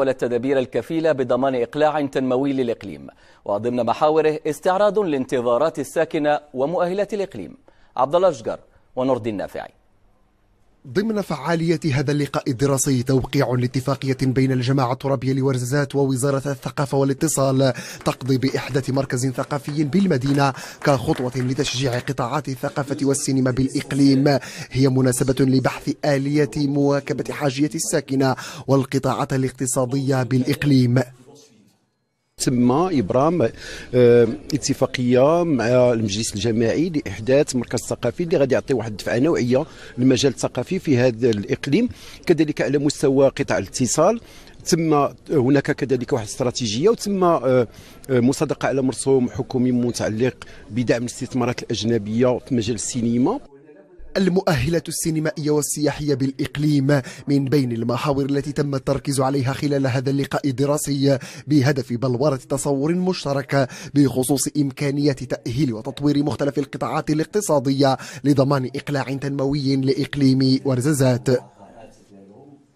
والتدابير الكفيلة بضمان إقلاع تنموي للإقليم وضمن محاوره استعراض لانتظارات الساكنة ومؤهلات الإقليم عبد الله ونور الدين نافعي ضمن فعالية هذا اللقاء الدراسي توقيع لاتفاقية بين الجماعة الترابية لورزات ووزارة الثقافة والاتصال تقضي بإحداث مركز ثقافي بالمدينة كخطوة لتشجيع قطاعات الثقافة والسينما بالإقليم هي مناسبة لبحث آلية مواكبة حاجية الساكنة والقطاعات الاقتصادية بالإقليم تم ابرام آه، اتفاقيه مع المجلس الجماعي لاحداث مركز ثقافي اللي غادي يعطي واحد الدفعه نوعيه للمجال الثقافي في هذا الاقليم كذلك على مستوى قطاع الاتصال تم هناك كذلك واحد استراتيجيه وتم آه، آه، مصادقه على مرسوم حكومي متعلق بدعم الاستثمارات الاجنبيه في مجال السينما المؤهلة السينمائية والسياحية بالإقليم من بين المحاور التي تم التركيز عليها خلال هذا اللقاء الدراسي بهدف بلورة تصور مشترك بخصوص إمكانية تأهيل وتطوير مختلف القطاعات الاقتصادية لضمان إقلاع تنموي لإقليم ورزازات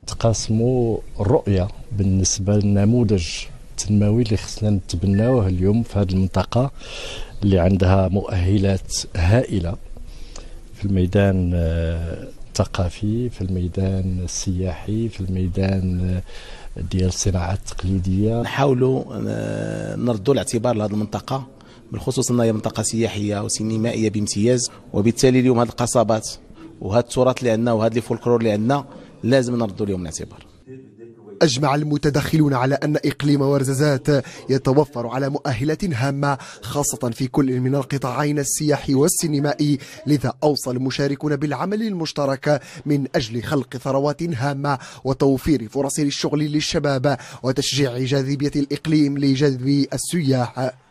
تقاسموا الرؤية بالنسبة للنموذج التنموي اللي خصنا نتبناوه اليوم في هذه المنطقة اللي عندها مؤهلات هائلة في الميدان آه، الثقافي في الميدان السياحي في الميدان آه، ديال الصناعات التقليديه نحاولوا آه، نردوا الاعتبار لهذه المنطقه بالخصوص انها منطقه سياحيه وسينمائيه بامتياز وبالتالي اليوم هذه القصبات وهذا التراث اللي عندنا وهذا الفولكلور اللي عندنا لازم نردوا لهم الاعتبار أجمع المتدخلون على أن إقليم ورزازات يتوفر على مؤهلات هامة خاصة في كل من القطاعين السياحي والسينمائي لذا أوصى المشاركون بالعمل المشترك من أجل خلق ثروات هامة وتوفير فرص للشغل للشباب وتشجيع جاذبية الإقليم لجذب السياح